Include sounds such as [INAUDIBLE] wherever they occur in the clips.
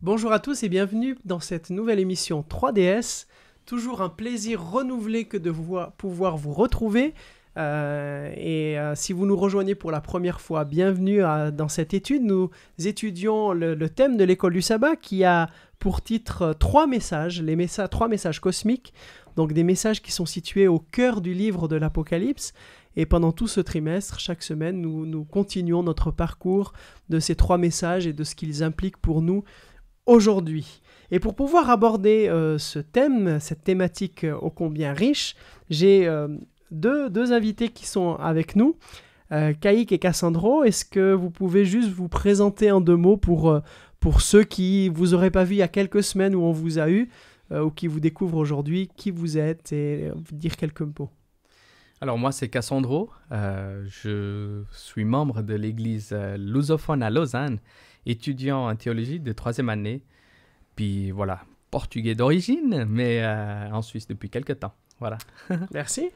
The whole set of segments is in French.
Bonjour à tous et bienvenue dans cette nouvelle émission 3DS. Toujours un plaisir renouvelé que de pouvoir vous retrouver. Euh, et euh, si vous nous rejoignez pour la première fois, bienvenue dans cette étude. Nous étudions le, thème de l'école du sabbat qui a pour titre euh, trois messages, les trois messages cosmiques, donc des messages qui sont situés au cœur du livre de l'Apocalypse. Et pendant tout ce trimestre, chaque semaine, nous, nous continuons notre parcours de ces trois messages et de ce qu'ils impliquent pour nous aujourd'hui. Et pour pouvoir aborder euh, ce thème, cette thématique euh, ô combien riche, j'ai euh, deux, deux, invités qui sont avec nous, Kaïk et Cassandro. Est-ce que vous pouvez juste vous présenter en deux mots pour, pour ceux qui vous auraient pas vu il y a quelques semaines où on vous a eu, ou qui vous découvrent aujourd'hui, qui vous êtes, et dire quelques mots alors moi c'est Cassandro, je suis membre de l'église lusophone à Lausanne étudiant en théologie de troisième année. Puis voilà, portugais d'origine, mais euh, en Suisse depuis quelques temps. Voilà. [LAUGHS] Merci.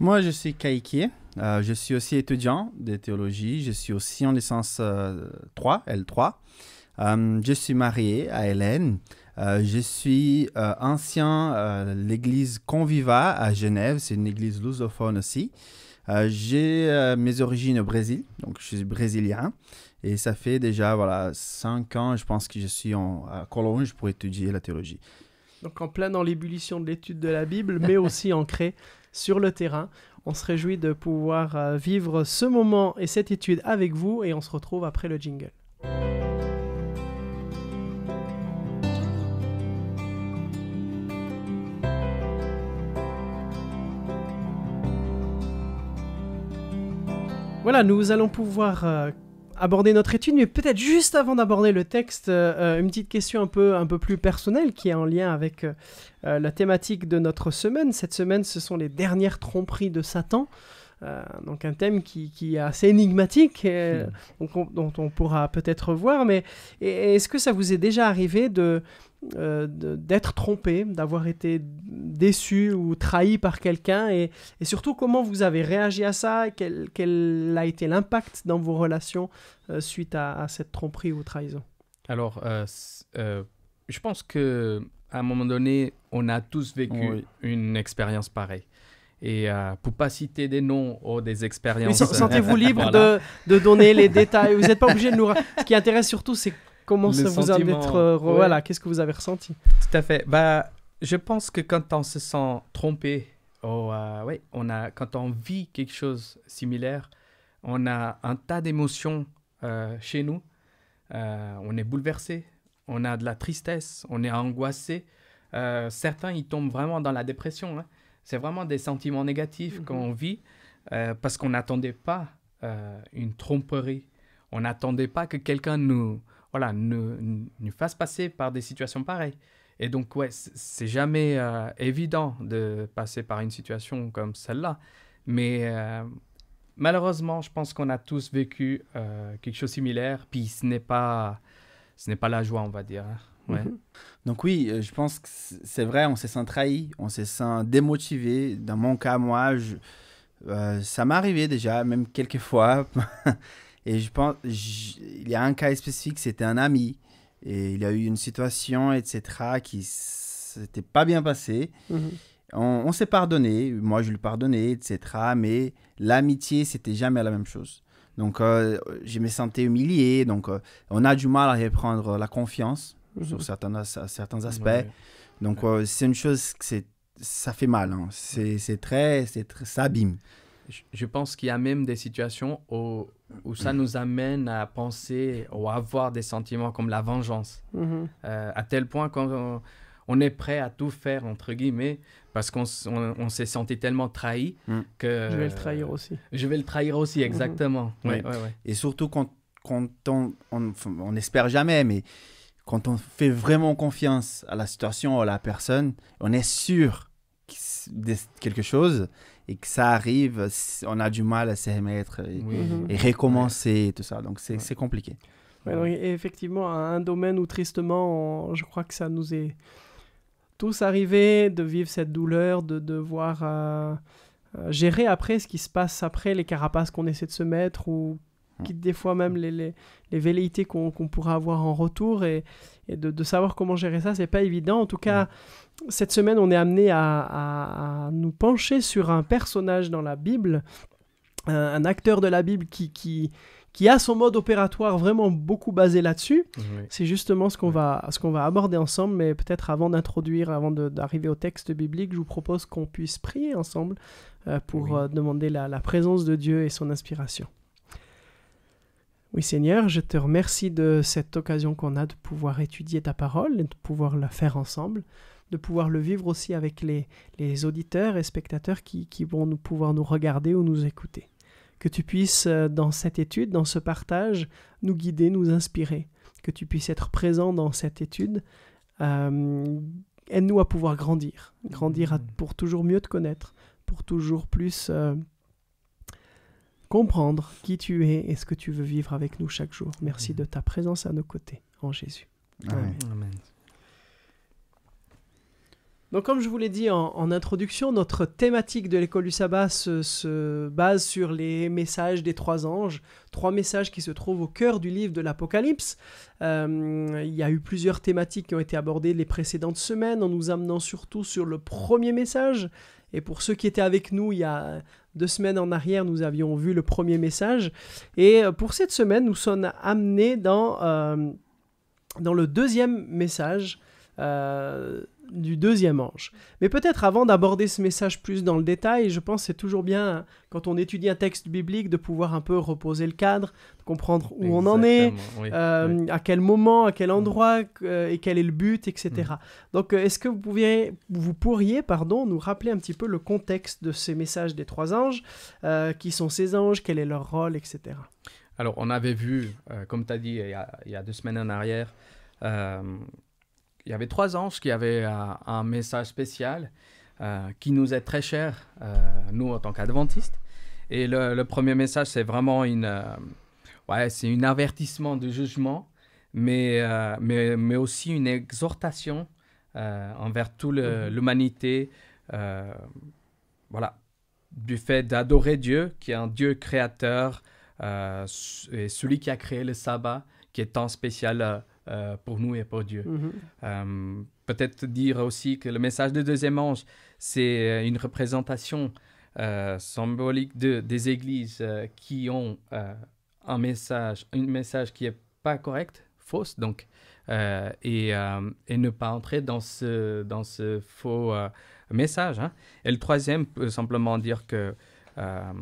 Moi, je suis Kaiki, euh, je suis aussi étudiant de théologie. Je suis aussi en licence 3, euh, L3. je suis marié à Hélène. je suis ancien l'église Conviva à Genève. C'est une église lusophone aussi. Euh, j'ai euh, mes origines au Brésil, donc je suis brésilien. Et ça fait déjà voilà, 5 ans, je pense que je suis à Cologne pour étudier la théologie. Donc en plein dans l'ébullition de l'étude de la Bible, mais [LAUGHS] aussi ancré sur le terrain. On se réjouit de pouvoir euh, vivre ce moment et cette étude avec vous et on se retrouve après le jingle. Voilà, nous allons pouvoir euh, aborder notre étude, mais peut-être juste avant d'aborder le texte, euh, euh, une petite question un peu, un peu plus personnelle qui est en lien avec la thématique de notre semaine. Cette semaine, ce sont les dernières tromperies de Satan. donc un thème qui, est assez énigmatique, hmm. dont on pourra peut-être voir, mais est-ce que ça vous est déjà arrivé de, euh, d'être trompé, d'avoir été déçu ou trahi par quelqu'un et, surtout comment vous avez réagi à ça, et quel, quel, a été l'impact dans vos relations euh, suite à, cette tromperie ou trahison Alors, euh, je pense que à un moment donné, on a tous vécu une expérience pareille. Et pour pas citer des noms ou des expériences. Sentez-vous [LAUGHS] libre de, de, donner les détails. Vous n'êtes pas obligé de nous. Ce qui intéresse surtout, c'est Comment ça vous a d'être euh, Voilà, qu'est-ce que vous avez ressenti Tout à fait. Bah, je pense que quand on se sent trompé, oh, euh, ouais, on a, quand on vit quelque chose similaire, on a un tas d'émotions euh, chez nous. on est bouleversé, on a de la tristesse, on est angoissé. certains, ils tombent vraiment dans la dépression. Hein. C'est vraiment des sentiments négatifs mhm. qu'on vit parce qu'on n'attendait pas une tromperie. On n'attendait pas que quelqu'un nous, voilà, nous, ne fasse passer par des situations pareilles. Et donc, ouais, c'est jamais euh, évident de passer par une situation comme celle-là. Mais euh, malheureusement, je pense qu'on a tous vécu euh, quelque chose de similaire. Puis ce n'est pas, ce n'est pas la joie, on va dire. Hein. Ouais. Mm-hmm. Donc oui, je pense que c'est vrai, on s'est sent trahi, on s'est sent démotivé. Dans mon cas, moi, je, ça m'est arrivé déjà, même quelques fois. [LAUGHS] Et je pense, il y a un cas spécifique, c'était un ami. Et il a eu une situation, etc., qui s'était pas bien passée. Mm-hmm. On, s'est pardonné, moi je lui pardonnais, etc. Mais l'amitié, c'était jamais la même chose. Donc, euh, je me sentais humilié. Donc, euh, on a du mal à reprendre la confiance mm-hmm. sur certains, certains aspects. Donc, euh, c'est une chose que ça fait mal. Hein. C'est très, très, ça abîme je pense qu'il y a même des situations où, ça nous amène à penser ou à avoir des sentiments comme la vengeance. Mhm. Euh, à tel point qu'on est prêt à tout faire, entre guillemets, parce qu'on s'est senti tellement trahi mm. que... Je vais le trahir aussi. je vais le trahir aussi, exactement. Mhm. Et surtout quand, on... On n'espère jamais, mais quand on fait vraiment confiance à la situation, à la personne, on est sûr de quelque chose et que ça arrive, on a du mal à s'y remettre et, mhm. recommencer tout ça. Donc c'est compliqué. effectivement, un domaine où tristement, je crois que ça nous est tous arrivé de vivre cette douleur, de devoir euh, euh, gérer après ce qui se passe après, les carapaces qu'on essaie de se mettre ou mm. qui, des fois même les, velléités qu'on pourra avoir en retour et, de, savoir comment gérer ça, c'est pas évident. En tout cas, mm cette semaine, on est amené à, nous pencher sur un personnage dans la Bible, un, acteur de la Bible qui, qui, qui, a son mode opératoire vraiment beaucoup basé là-dessus. C'est justement ce qu'on va, ce qu'on va aborder ensemble, mais peut-être avant d'introduire, avant d'arriver au texte biblique, je vous propose qu'on puisse prier ensemble euh, pour euh, demander la, la présence de Dieu et son inspiration. Oui Seigneur, je te remercie de cette occasion qu'on a de pouvoir étudier ta parole et de pouvoir la faire ensemble de pouvoir le vivre aussi avec les, auditeurs et spectateurs qui, vont nous, pouvoir nous regarder ou nous écouter. Que tu puisses, euh, dans cette étude, dans ce partage, nous guider, nous inspirer. Que tu puisses être présent dans cette étude. Euh, aide-nous à pouvoir grandir. Grandir mmh. pour toujours mieux te connaître, pour toujours plus euh, comprendre qui tu es et ce que tu veux vivre avec nous chaque jour. Merci mmh. de ta présence à nos côtés en Jésus. Amen. Donc comme je vous l'ai dit en, introduction, notre thématique de l'école du sabbat se, base sur les messages des trois anges, trois messages qui se trouvent au cœur du livre de l'Apocalypse. Euh, il y a eu plusieurs thématiques qui ont été abordées les précédentes semaines en nous amenant surtout sur le premier message. Et pour ceux qui étaient avec nous il y a deux semaines en arrière, nous avions vu le premier message. Et euh, pour cette semaine, nous sommes amenés dans, euh, dans le deuxième message. Euh, du deuxième ange. Mais peut-être avant d'aborder ce message plus dans le détail, je pense c'est toujours bien, quand on étudie un texte biblique, de pouvoir un peu reposer le cadre, de comprendre où on en est, euh, à quel moment, à quel endroit, euh, et quel est le but, etc. Mm. Donc, euh, est-ce que vous, vous pourriez pardon, nous rappeler un petit peu le contexte de ces messages des trois anges Qui sont ces anges Quel est leur rôle, etc. Alors, on avait vu, comme tu as dit il y, a, deux semaines en arrière, il y avait trois anges qui avaient euh, un, message spécial euh, qui nous est très cher, euh, nous, en tant qu'adventistes. Et le, premier message, c'est vraiment une, ouais, c'est un avertissement du jugement, mais, mais, mais, aussi une exhortation envers toute mhm. l'humanité. voilà, du fait d'adorer Dieu, qui est un Dieu créateur, et celui qui a créé le sabbat, qui est un spécial euh, pour nous et pour Dieu. Mm-hmm. Euh, peut-être dire aussi que le message du deuxième ange, c'est euh, une représentation symbolique de, des églises qui ont un message, un message qui n'est pas correct, fausse donc, et, et, ne pas entrer dans ce, dans ce faux message. Hein. Et le troisième peut simplement dire que euh,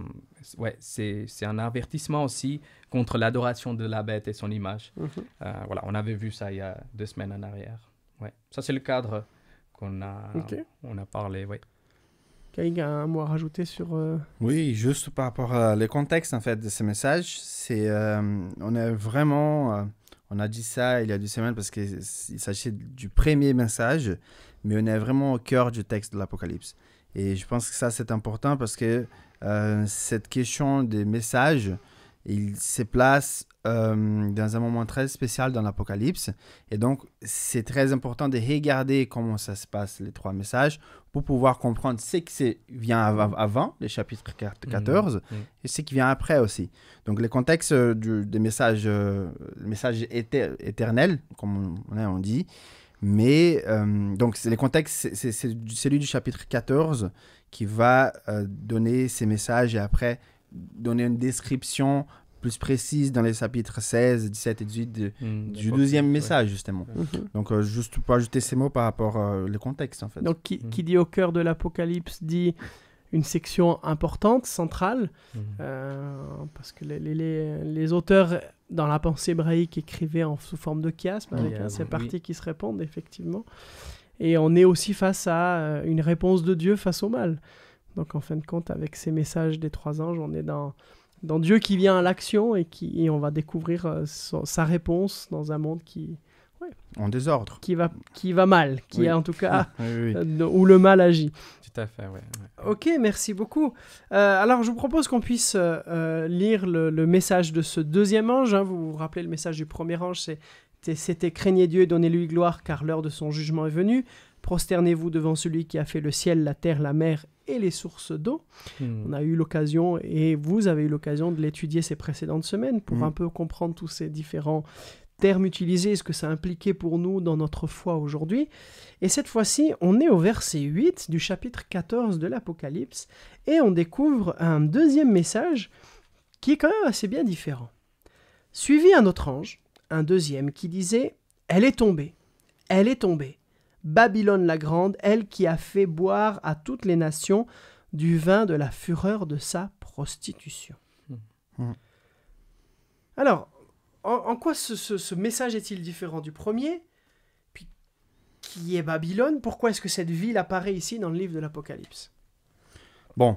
ouais, c'est un avertissement aussi contre l'adoration de la bête et son image. Mhm. Euh, voilà, on avait vu ça il y a deux semaines en arrière. Ouais. Ça, c'est le cadre qu'on a, on a parlé. Ouais. a un mot à rajouter sur. Euh, oui, juste par rapport au contexte en fait de ces messages, c'est on est vraiment, on a dit ça il y a deux semaines parce qu'il s'agit du premier message, mais on est vraiment au cœur du texte de l'Apocalypse. Et je pense que ça c'est important parce que euh, cette question des messages, il se place euh, dans un moment très spécial dans l'Apocalypse. Et donc, c'est très important de regarder comment ça se passe, les trois messages, pour pouvoir comprendre ce qui vient avant, les chapitres 14, mm-hmm. mm-hmm. et ce qui vient après aussi. Donc, le contexte euh, des messages, messages éternels, comme on, on dit, mais euh, donc, les contextes, c'est celui du chapitre 14 qui va euh, donner ces messages et après donner une description plus précise dans les chapitres 16, 17 et 18 hmm, du deuxième message, justement. Mhm. Donc, euh, juste pour ajouter ces mots par rapport au contexte, en fait. Donc, qui, hmm. qui dit au cœur de l'Apocalypse dit section importante, centrale, mhm. euh, parce que les, auteurs dans la pensée hébraïque écrivaient en, sous forme de chiasme, avec hein, parti ces parties qui se répondent, effectivement. Et on est aussi face à euh, une réponse de Dieu face au mal. Donc en fin de compte, avec ces messages des trois anges, on est dans, dans Dieu qui vient à l'action et, qui, on va découvrir euh, sa réponse dans un monde qui, en désordre. Qui va, qui va mal, qui est en tout cas, [LAUGHS] [LAUGHS] où le mal agit. Tout à fait, oui. Ok, merci beaucoup. Euh, alors, je vous propose qu'on puisse euh, euh, lire le, message de ce deuxième ange. Hein. Vous vous rappelez, le message du premier ange, c'était craignez Dieu et donnez-lui gloire, car l'heure de son jugement est venue. Prosternez-vous devant celui qui a fait le ciel, la terre, la mer et les sources d'eau. Hmm. On a eu l'occasion, et vous avez eu l'occasion de l'étudier ces précédentes semaines pour hmm. un peu comprendre tous ces différents terme utilisé, ce que ça impliquait pour nous dans notre foi aujourd'hui. Et cette fois-ci, on est au verset 8 du chapitre 14 de l'Apocalypse et on découvre un deuxième message qui est quand même assez bien différent. Suivi un autre ange, un deuxième qui disait Elle est tombée, elle est tombée, Babylone la grande, elle qui a fait boire à toutes les nations du vin de la fureur de sa prostitution. Hmm. Hmm. Alors, en, quoi ce, message est-il différent du premier Puis, qui est Babylone Pourquoi est-ce que cette ville apparaît ici dans le livre de l'Apocalypse Bon,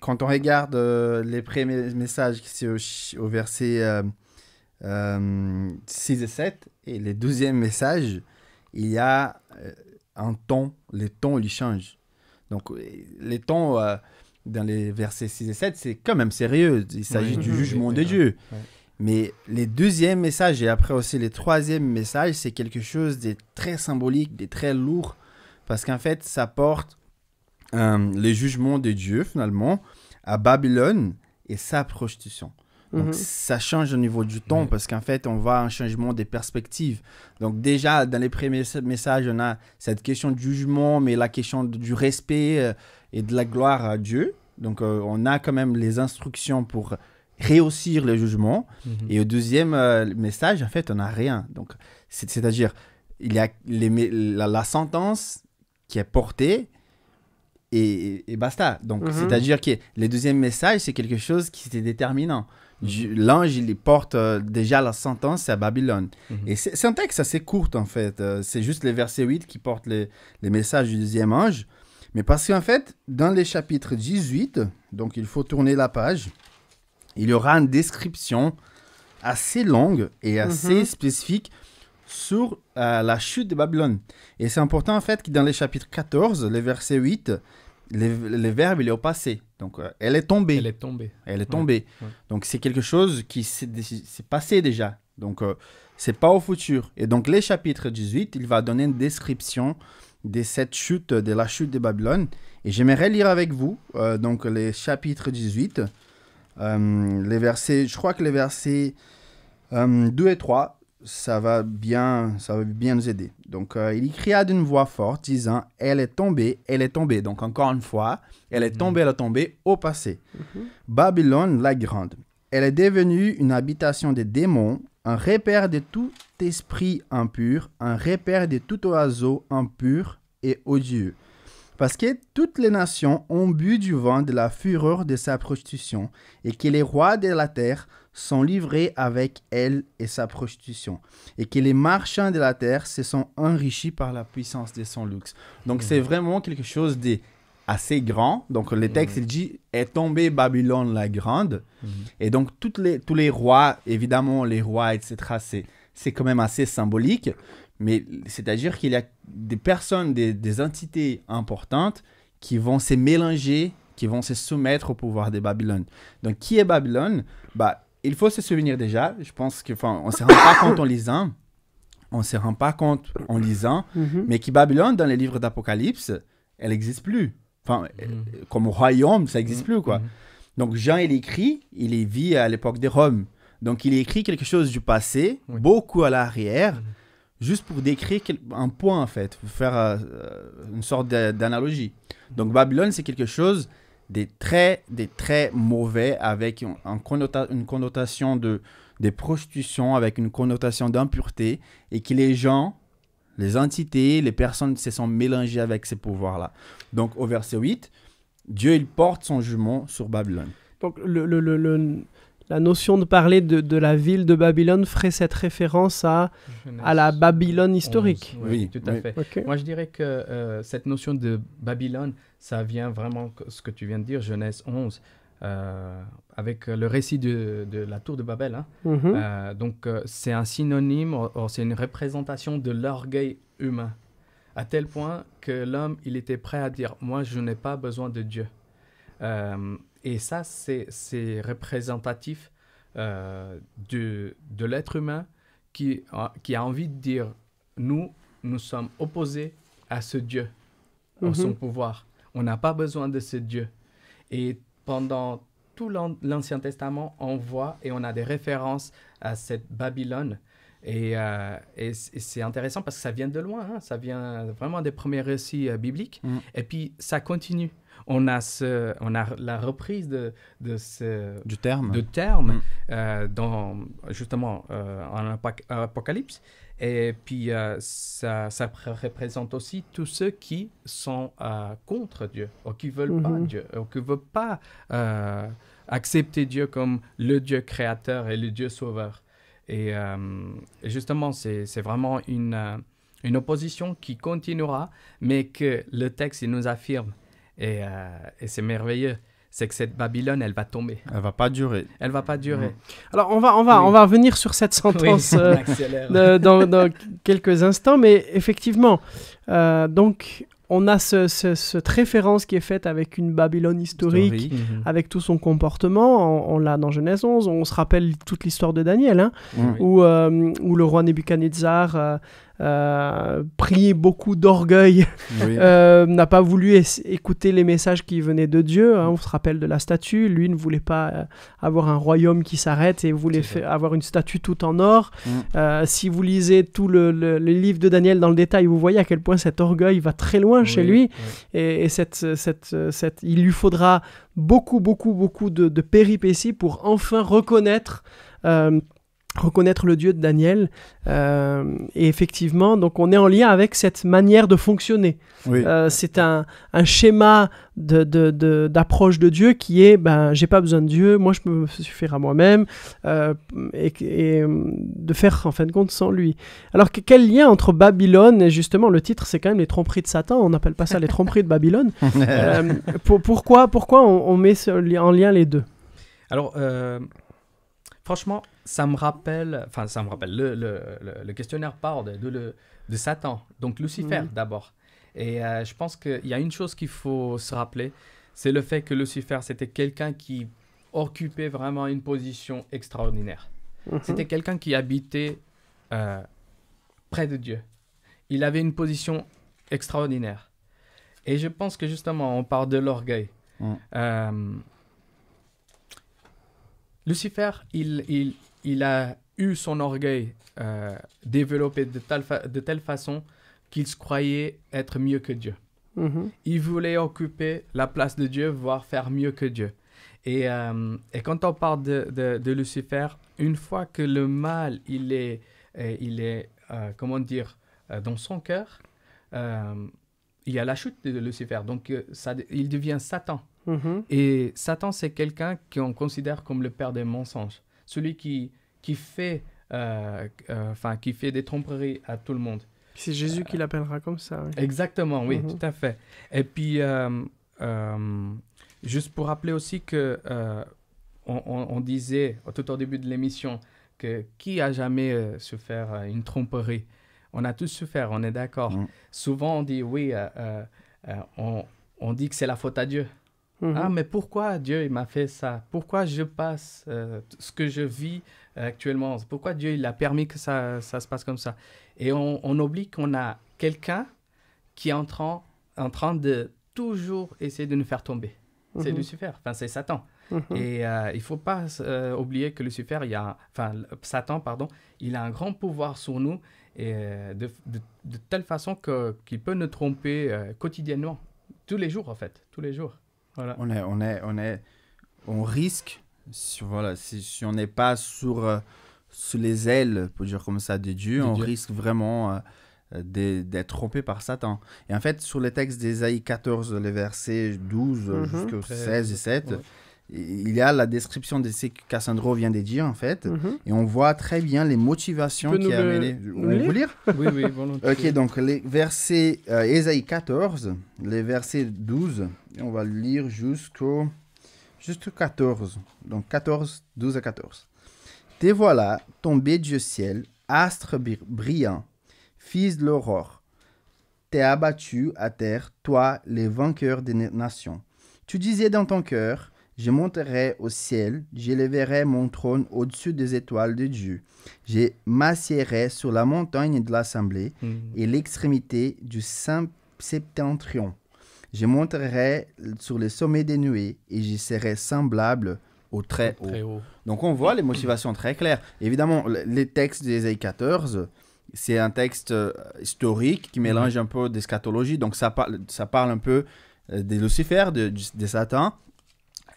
quand on regarde euh, les premiers messages qui sont au, verset 6 euh, euh, et 7, et les deuxièmes messages, il y a un ton, les tons, ils changent. Donc, les tons dans les versets 6 et 7, c'est quand même sérieux. Il s'agit du mhm. jugement de Dieu. Mais les deuxièmes messages et après aussi les troisièmes messages, c'est quelque chose de très symbolique, de très lourd, parce qu'en fait, ça porte euh, les jugements de Dieu finalement à Babylone et sa prostitution. Donc mhm. ça change au niveau du temps parce qu'en fait, on voit un changement des perspectives. Donc déjà, dans les premiers messages, on a cette question du jugement, mais la question du respect euh, et de la gloire à Dieu. Donc euh, on a quand même les instructions pour réussir le jugement. Mhm. Et au deuxième euh, message, en fait, on n'a rien. Donc, c'est-à-dire, il y a la, sentence qui est portée et, basta. Donc, mhm. c'est-à-dire que le deuxième message, c'est quelque chose qui est déterminant. L'ange, il porte euh, déjà la sentence à Babylone. Mhm. Et c'est un texte assez court, en fait. Euh, c'est juste les versets 8 qui portent les, les messages du deuxième ange. Mais parce qu'en fait, dans les chapitres 18, donc il faut tourner la page, il y aura une description assez longue et mhm. assez spécifique sur euh, la chute de Babylone. Et c'est important en fait que dans les chapitres 14, les versets 8, les verbe il est au passé. Donc euh, elle est tombée. Elle est tombée. Elle est tombée. Donc c'est quelque chose qui s'est passé déjà. Donc euh, c'est pas au futur. Et donc les chapitres 18, il va donner une description de cette chute, de la chute de Babylone. Et j'aimerais lire avec vous donc les chapitres 18. Euh, les versets, je crois que les versets 2 euh, et 3, ça va bien, ça va bien nous aider. Donc, euh, il il cria d'une voix forte, disant Elle est tombée, elle est tombée. Donc, encore une fois, elle est tombée, elle est tombée au passé. Mhm. Babylone la grande. Elle est devenue une habitation des démons, un repère de tout esprit impur, un repère de tout oiseau impur et odieux parce que toutes les nations ont bu du vent de la fureur de sa prostitution, et que les rois de la terre sont livrés avec elle et sa prostitution, et que les marchands de la terre se sont enrichis par la puissance de son luxe. Donc c'est mhm. vraiment quelque chose de assez grand. Donc le mhm. texte, dit, est tombée Babylone la grande. Mhm. Et donc toutes les, tous les rois, évidemment les rois, etc., c'est quand même assez symbolique. Mais c'est-à-dire qu'il y a des personnes, des, entités importantes qui vont se mélanger, qui vont se soumettre au pouvoir de Babylone. Donc, qui est Babylone bah, Il faut se souvenir déjà, je pense que, on ne se rend pas compte en lisant, on ne se rend pas compte en lisant, mhm. mais qui Babylone, dans les livres d'Apocalypse, elle n'existe plus. Enfin, mhm. euh, comme royaume, ça n'existe plus, quoi. Mhm. Donc, Jean, il écrit, il vit à l'époque de Rome. Donc, il écrit quelque chose du passé, beaucoup à l'arrière juste pour décrire un point en fait, pour faire euh, euh, une sorte d'analogie. Donc Babylone, c'est quelque chose des très, des très mauvais avec une connotation de des prostitutions, avec une connotation d'impureté, et que les gens, les entités, les personnes se sont mélangées avec ces pouvoirs-là. Donc au verset 8, Dieu, il porte son jument sur Babylone. Donc le la notion de parler de, la ville de Babylone ferait cette référence à, à la Babylone historique. oui, tout à fait. Moi, je dirais que euh, cette notion de Babylone, ça vient vraiment, ce que tu viens de dire, Genèse 11, euh, avec le récit de, de, la tour de Babel. Hein. Mhm. Euh, donc, c'est un synonyme, c'est une représentation de l'orgueil humain, à tel point que l'homme, il était prêt à dire, moi, je n'ai pas besoin de Dieu. Et ça, c'est représentatif euh, de, de l'être humain qui, euh, qui a envie de dire, nous, nous sommes opposés à ce Dieu, à mhm. son pouvoir. On n'a pas besoin de ce Dieu. Et pendant tout l'Ancien Testament, on voit et on a des références à cette Babylone. Et, euh, c'est intéressant parce que ça vient de loin, hein. ça vient vraiment des premiers récits bibliques. Mm. Et puis ça continue on a, ce, on a la reprise de, ce... Du terme. De terme mm. euh, dans, justement, euh, en Apocalypse. Et puis, euh, ça, représente aussi tous ceux qui sont contre Dieu, ou qui veulent pas mhm. Dieu, ou qui ne veulent pas accepter Dieu comme le Dieu créateur et le Dieu sauveur. Et justement, c'est vraiment une une opposition qui continuera, mais que le texte nous affirme euh, et, c'est merveilleux c'est que cette Babylone, elle va tomber. Elle va pas durer. Elle va pas durer. Alors on va, on va, on va revenir sur cette sentence euh, [LAUGHS] dans, quelques instants, mais effectivement, euh, donc on a ce, ce, cette référence qui est faite avec une Babylone historique, mhm. Mhm. avec tout son comportement. On, l'a dans Genèse 11, on se rappelle toute l'histoire de Daniel, hein, où, où, le roi Nebuchadnezzar euh, pris beaucoup d'orgueil, [LAUGHS] euh, n'a pas voulu écouter les messages qui venaient de Dieu. Hein. on se rappelle de la statue. Lui ne voulait pas euh, avoir un royaume qui s'arrête et voulait avoir une statue toute en or. Mm. si vous lisez tout le, livre de Daniel dans le détail, vous voyez à quel point cet orgueil va très loin chez lui. Et, il lui faudra beaucoup, beaucoup, beaucoup de, de péripéties pour enfin reconnaître reconnaître le Dieu de Daniel. Euh, et effectivement, donc on est en lien avec cette manière de fonctionner. Euh, c'est un, schéma d'approche de, Dieu qui est, ben, j'ai pas besoin de Dieu, moi je peux me suffire à moi-même, euh, et, de faire en fin de compte sans lui. Alors quel lien entre Babylone et justement le titre, c'est quand même les tromperies de Satan, on n'appelle pas ça les tromperies de Babylone. [LAUGHS] pourquoi pourquoi on, on met en lien les deux Alors, Franchement, ça me rappelle, enfin ça me rappelle, le, questionnaire parle de, de, Satan, donc Lucifer mhm. d'abord. Et euh, je pense qu'il y a une chose qu'il faut se rappeler, c'est le fait que Lucifer, c'était quelqu'un qui occupait vraiment une position extraordinaire. Mhm. C'était quelqu'un qui habitait euh, près de Dieu. Il avait une position extraordinaire. Et je pense que justement, on parle de l'orgueil. Mhm. Euh, Lucifer, il, il, a eu son orgueil euh, développé de telle, de telle façon qu'il se croyait être mieux que Dieu. Mm-hmm. Il voulait occuper la place de Dieu, voire faire mieux que Dieu. Et, euh, quand on parle de, Lucifer, une fois que le mal, il est, euh, il est comment dire, dans son cœur, il y a la chute de Lucifer. Donc ça, il devient Satan. Mhm. Et Satan, c'est quelqu'un qu'on considère comme le père des mensonges, celui qui, qui, fait, euh, euh, qui fait des tromperies à tout le monde. C'est Jésus qui l'appellera comme ça. Exactement, oui, mhm. tout à fait. Et puis, euh, juste pour rappeler aussi que on, disait tout au début de l'émission que qui a jamais souffert une tromperie On a tous souffert, on est d'accord. Mm. Souvent, on dit oui, on dit que c'est la faute à Dieu. Ah, mais pourquoi Dieu m'a fait ça Pourquoi je passe euh, ce que je vis euh, actuellement Pourquoi Dieu il a permis que ça, se passe comme ça Et on, oublie qu'on a quelqu'un qui est en train, de toujours essayer de nous faire tomber. c'est le mhm. C'est Lucifer, enfin c'est Satan. Mhm. Et euh, il ne faut pas oublier que Lucifer, il a, enfin Satan, pardon, il a un grand pouvoir sur nous et de, telle façon qu'il peut nous tromper quotidiennement, tous les jours en fait, tous les jours. On, est, on, est, on, risque, si, voilà, si, on n'est pas sur, euh, les ailes, pour dire comme ça, de Dieu, on risque vraiment euh, d'être trompé par Satan. Et en fait, sur les textes d'Ésaïe 14, les versets 12 mhm. jusqu'au 16 et 7, il y a la description de ce que Cassandro vient de dire, en fait, mhm. et on voit très bien les motivations qui ont amené. On peut lire Oui, oui, volontiers. Ok, donc les versets 14, euh, les versets 12, on va lire jusqu'au jusqu'au 14. Donc 14, 12 à 14. Te voilà tombé du ciel, astre brillant, fils de l'aurore. T'es abattu à terre, toi, les vainqueurs des nations. Tu disais dans ton cœur, je monterai au ciel, j'éleverai mon trône au-dessus des étoiles de Dieu. Je m'assiérai sur la montagne de l'Assemblée hmm. et l'extrémité du saint septentrion. Je monterai sur le sommet des nuées et j'y serai semblable au très, haut. Donc on voit les motivations très claires. Évidemment, les textes d'Ésaïe 14, c'est un texte euh, historique qui mélange hmm. un peu d'escatologie donc ça, parle, un peu euh, des Lucifer, de, de Satan,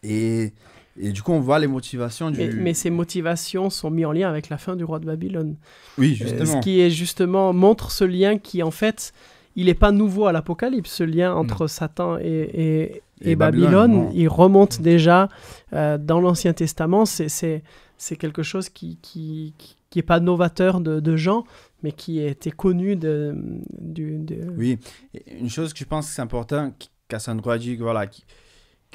et, et du coup, on voit les motivations du... Mais, ces motivations sont mises en lien avec la fin du roi de Babylone. Oui, euh, justement. ce qui est justement montre ce lien qui, en fait, il n'est pas nouveau à l'Apocalypse, ce lien entre Satan et, et, Babylone. il remonte déjà euh, dans l'Ancien Testament. C'est quelque chose qui n'est qui, qui est pas novateur de, de gens, mais qui était connu de, Oui, une chose que je pense que c'est important, Cassandra dit, voilà, qui,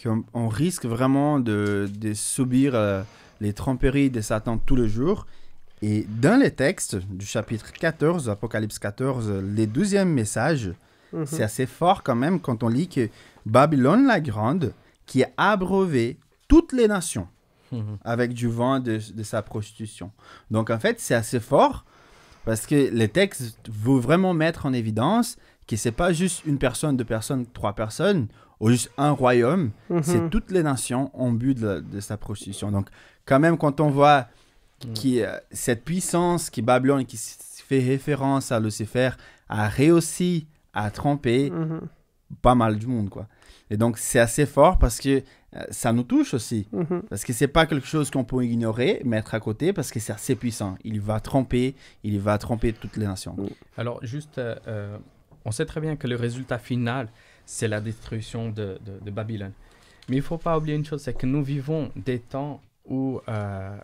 qu'on on risque vraiment de, subir euh, les tromperies de Satan tous les jours. Et dans les textes du chapitre 14, Apocalypse 14, les 12e messages, mhm. c'est assez fort quand même quand on lit que Babylone la Grande, qui a abreuvé toutes les nations mhm. avec du vent de, sa prostitution. Donc en fait, c'est assez fort parce que les textes vont vraiment mettre en évidence que c'est pas juste une personne, deux personnes, trois personnes ou juste un royaume, mhm. c'est toutes les nations en but de, sa prostitution. Donc, quand même, quand on voit mhm. qui, euh, cette puissance qui Babylone, qui fait référence à Lucifer, a réussi à tromper mhm. pas mal du monde, quoi. Et donc, c'est assez fort parce que euh, ça nous touche aussi. Parce que c'est pas quelque chose qu'on peut ignorer, mettre à côté, parce que c'est assez puissant. Il va tromper, il va tromper toutes les nations. Alors, juste, euh, on sait très bien que le résultat final, c'est la destruction de, de, Babylone. Mais il ne faut pas oublier une chose, c'est que nous vivons des temps où, euh,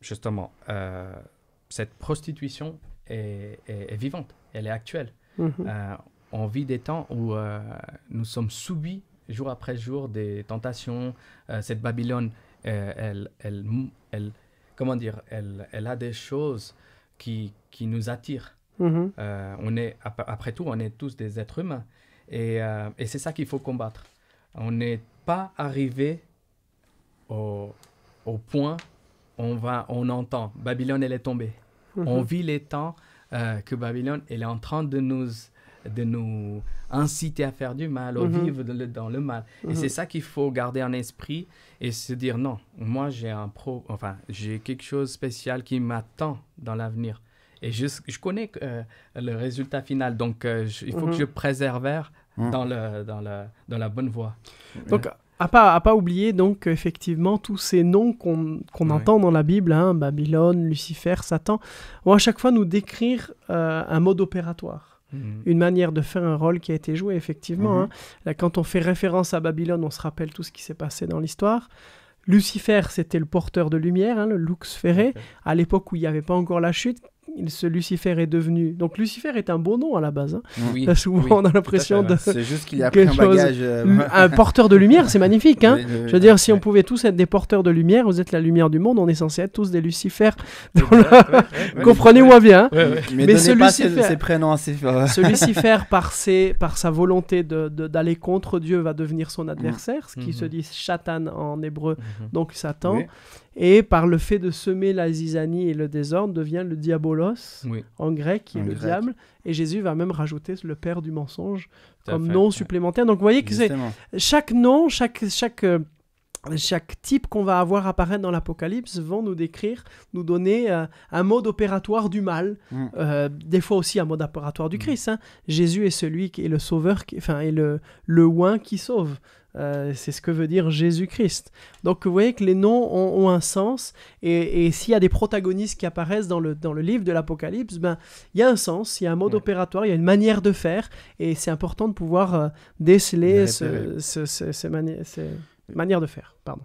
justement, euh, cette prostitution est, vivante, elle est actuelle. Mhm. Euh, on vit des temps où nous sommes subis jour après jour des tentations. cette Babylone, elle, elle, elle, comment dire, elle, elle a des choses qui, qui nous attirent. Mhm. on est, après tout, on est tous des êtres humains. Euh, et, c'est ça qu'il faut combattre. On n'est pas arrivé au, point on va on entend Babylone elle est tombée. Mhm. On vit les temps euh, que Babylone elle est en train de nous de nous inciter à faire du mal, à mhm. vivre dans le, mal. Et mhm. c'est ça qu'il faut garder en esprit et se dire non, moi j'ai un pro, enfin j'ai quelque chose de spécial qui m'attend dans l'avenir. Et je, je connais euh, le résultat final. Donc, euh, il faut que mhm. je préserve mhm. dans, le, dans, le, dans la bonne voie. Donc, à pas, à pas oublier donc effectivement tous ces noms qu'on entend dans la Bible, hein, Babylone, Lucifer, Satan, vont à chaque fois nous décrire euh, un mode opératoire. Mhm. Une manière de faire un rôle qui a été joué, effectivement. Hein. Là, quand on fait référence à Babylone, on se rappelle tout ce qui s'est passé dans l'histoire. Lucifer, c'était le porteur de lumière, hein, le Lux Ferré, à l'époque où il n'y avait pas encore la chute, ce Lucifer est devenu. Donc Lucifer est un bon nom à la base. Hein. Oui, souvent, on a l'impression de. C'est juste qu'il a [LAUGHS] un euh, un porteur de lumière, c'est magnifique. Hein. Je veux dire, si on pouvait tous être des porteurs de lumière, vous êtes la lumière du monde, on est censé être tous des Lucifers. Comprenez moi bien. Hein. Mais, ce Lucifer, [LAUGHS] Lucifer par, par sa volonté d'aller contre Dieu, va devenir son adversaire, ce qui mmh, mmh. se dit Shatan en hébreu, mmh, donc Satan et par le fait de semer la zizanie et le désordre devient le diabolos en grec qui est le diable et Jésus va même rajouter le père du mensonge comme nom supplémentaire donc vous voyez que chaque nom chaque chaque euh, chaque type qu'on va avoir apparaître dans l'Apocalypse vont nous décrire, nous donner euh, un mode opératoire du mal, mm. euh, des fois aussi un mode opératoire du mm. Christ. Hein. Jésus est celui qui est le sauveur, enfin, est le, le oin qui sauve. Euh, c'est ce que veut dire Jésus-Christ. Donc vous voyez que les noms ont, un sens, et, s'il y a des protagonistes qui apparaissent dans le, dans le livre de l'Apocalypse, ben, il y a un sens, il y a un mode opératoire, il y a une manière de faire, et c'est important de pouvoir euh, déceler ces, euh, manières de faire. Pardon.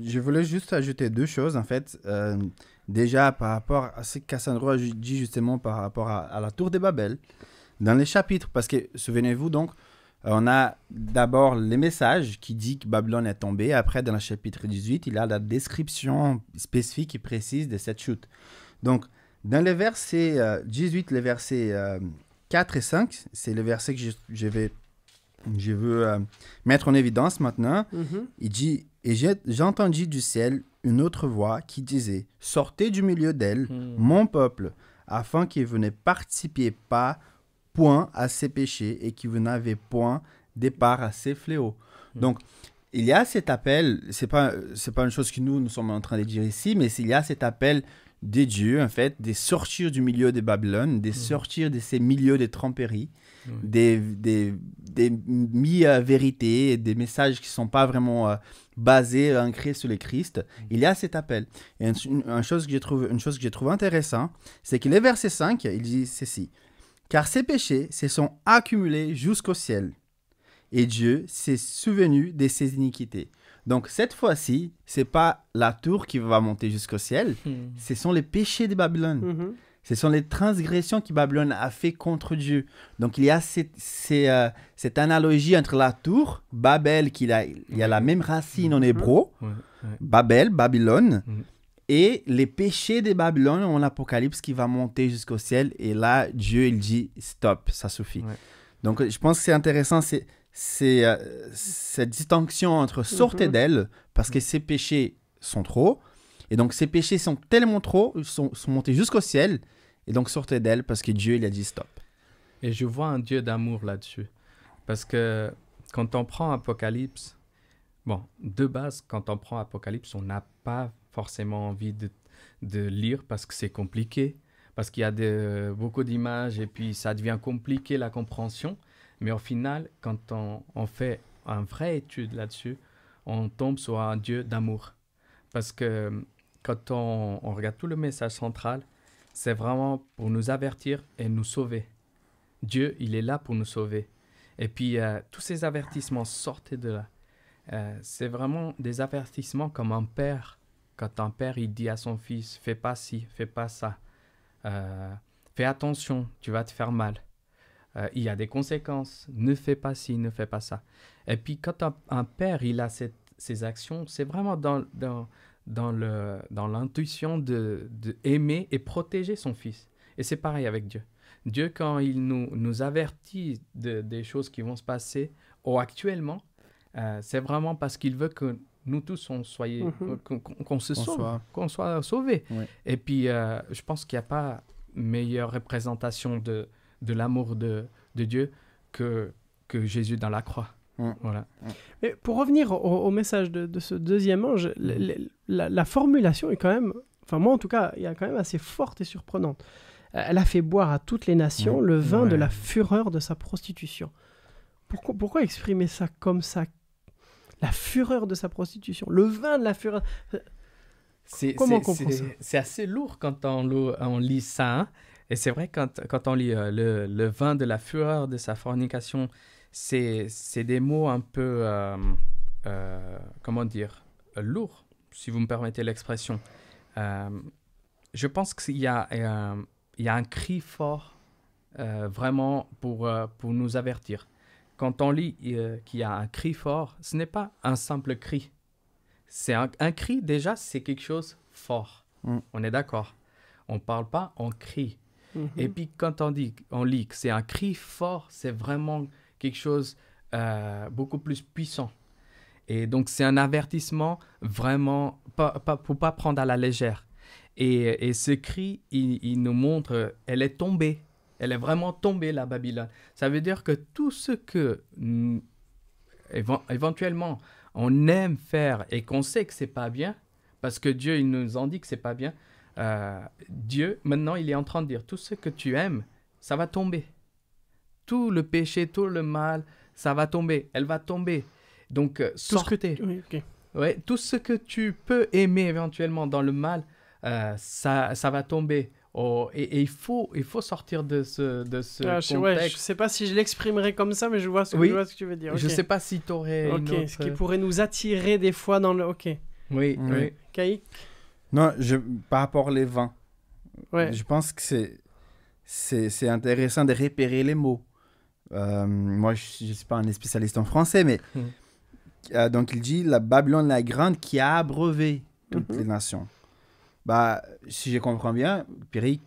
Je voulais juste ajouter deux choses, en fait. déjà, par rapport à ce que Cassandra dit justement par rapport à, à la tour de Babel, dans les chapitres, parce que souvenez-vous donc, euh, on a d'abord les messages qui dit que Babylone est tombée. Après, dans le chapitre 18, il a la description spécifique et précise de cette chute. Donc, dans les versets 18, euh, les versets 4 euh, et 5, c'est le verset que je, vais je veux mettre en évidence maintenant. Mhm. Il dit Et j'entendis du ciel une autre voix qui disait Sortez du milieu d'elle, hmm. mon peuple, afin que vous ne participiez pas point à ses péchés et que vous n'avez point départ à ces fléaux. Mm. Donc, il y a cet appel, c'est pas c'est pas une chose que nous nous sommes en train de dire ici, mais il y a cet appel des dieux en fait, des sortir du milieu de Babylone, des mm. sortir de ces milieux des tromperies, mm. des des, des mi-vérités, des messages qui sont pas vraiment euh, basés ancrés sur les Christ. Il y a cet appel. Et une, chose que j'ai trouvé une chose que j'ai trouvé intéressant, c'est que les verset 5, il dit ceci car ses péchés se sont accumulés jusqu'au ciel. Et Dieu s'est souvenu de ses iniquités. Donc cette fois-ci, c'est pas la tour qui va monter jusqu'au ciel, hmm. ce sont les péchés de Babylone. Mhm. Ce sont les transgressions que Babylone a fait contre Dieu. Donc il y a cette, euh, analogie entre la tour, Babel, qu'il il y a la même racine en mhm. hébreu, Babel, Babylone. Mhm et les péchés de Babylone ont l'Apocalypse qui va monter jusqu'au ciel. Et là, Dieu, il dit, stop, ça suffit. Donc, je pense que c'est intéressant c'est, euh, cette distinction entre sortez mhm. d'elle, parce que ces péchés sont trop. Et donc, ces péchés sont tellement trop, sont, sont montés jusqu'au ciel. Et donc, sortez d'elle, parce que Dieu, il a dit stop. Et je vois un Dieu d'amour là-dessus. Parce que quand on prend Apocalypse, bon, de base, quand on prend Apocalypse, on n'a pas forcément envie de, de lire parce que c'est compliqué, parce qu'il y a de, beaucoup d'images et puis ça devient compliqué la compréhension. Mais au final, quand on, on fait une vraie étude là-dessus, on tombe sur un Dieu d'amour. Parce que hum, quand on, regarde tout le message central, c'est vraiment pour nous avertir et nous sauver. Dieu, il est là pour nous sauver. Et puis, euh, tous ces avertissements sortent de là. Euh, c'est vraiment des avertissements comme un père quand un père, il dit à son fils, fais pas ci, fais pas ça, euh, fais attention, tu vas te faire mal. Euh, il y a des conséquences, ne fais pas ci, ne fais pas ça. Et puis quand un, père, il a ces actions, c'est vraiment dans, dans, le, dans l'intuition de, de, aimer et protéger son fils. Et c'est pareil avec Dieu. Dieu, quand il nous, nous avertit des choses qui vont se passer ou actuellement, euh, c'est vraiment parce qu'il veut que nous tous, on soyez, mhm. qu'on, se soit. qu'on soit sauvés. Et puis, euh, je pense qu'il n'y a pas meilleure représentation de, de l'amour de, de Dieu que, que Jésus dans la croix. Mm. Voilà. Mm. Mais pour revenir au, message de, ce deuxième ange, mm. la, formulation est quand même, enfin moi en tout cas, il a quand même assez forte et surprenante. Elle a fait boire à toutes les nations le vin de la fureur de sa prostitution. Pourquoi, pourquoi exprimer ça comme ça la fureur de sa prostitution, le vin de la fureur. C'est, Comment c'est, assez lourd quand on, lit ça. Hein. Et c'est vrai, quand, quand on lit euh, le, vin de la fureur de sa fornication, c'est, des mots un peu, euh, euh, comment dire, lourds, si vous me permettez l'expression. je pense qu'il y a, un cri fort vraiment pour nous avertir quand on lit euh, qu'il y a un cri fort, ce n'est pas un simple cri. C'est un, cri déjà, c'est quelque chose fort. Mm. On est d'accord. On ne parle pas, on crie. Mm-hmm. Et puis quand on dit, on lit que c'est un cri fort, c'est vraiment quelque chose euh, beaucoup plus puissant. Et donc c'est un avertissement vraiment pas, pour pas prendre à la légère. Et, ce cri, il, il nous montre, elle est tombée. Elle est vraiment tombée, la Babylone. Ça veut dire que tout ce que éventuellement on aime faire et qu'on sait que c'est pas bien, parce que Dieu, il nous en dit que c'est pas bien, euh, Dieu, maintenant, il est en train de dire, tout ce que tu aimes, ça va tomber. Tout le péché, tout le mal, ça va tomber. Elle va tomber. Donc, euh, tout Ce que oui, tout ce que tu peux aimer éventuellement dans le mal, euh, ça, ça va tomber. Oh, et, il, faut, il faut sortir de ce, de ce ah, contexte. je ne sais pas si je l'exprimerai comme ça, mais je vois ce que, tu veux dire. Je ne sais pas si tu aurais. Ok, ce qui pourrait nous attirer des fois dans le. Ok. Oui, Non, je, par rapport les vins, ouais. je pense que c'est, c'est, c'est intéressant de repérer les mots. Euh, moi, je ne suis pas un spécialiste en français, mais. Mhm. Euh, donc, il dit la Babylone la Grande qui a abreuvé toutes mhm. les nations bah, si je comprends bien, Piri,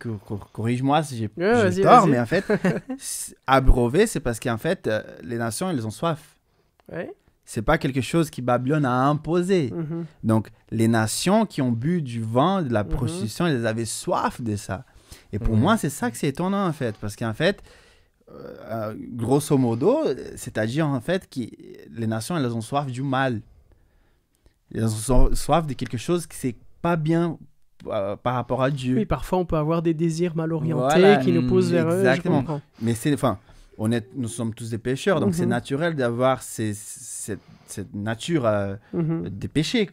corrige-moi si j'ai tort, mais en fait, [LAUGHS] abreuver, c'est parce qu'en fait, euh, les nations, elles ont soif. Ce C'est pas quelque chose qui Babylone a imposé. Mhm. Donc, les nations qui ont bu du vin, de la mhm. prostitution, elles avaient soif de ça. Et pour mhm. moi, c'est ça que c'est étonnant, en fait, parce qu'en fait, euh, euh, grosso modo, c'est-à-dire, en fait, que les nations, elles ont soif du mal. Elles ont soif de quelque chose qui c'est pas bien euh, par rapport à Dieu. Oui, parfois on peut avoir des désirs mal orientés qui nous posent vers Exactement. Mais c'est, enfin, on est, nous sommes tous des pécheurs, donc c'est mhm. naturel d'avoir cette nature euh, mhm. des péchés.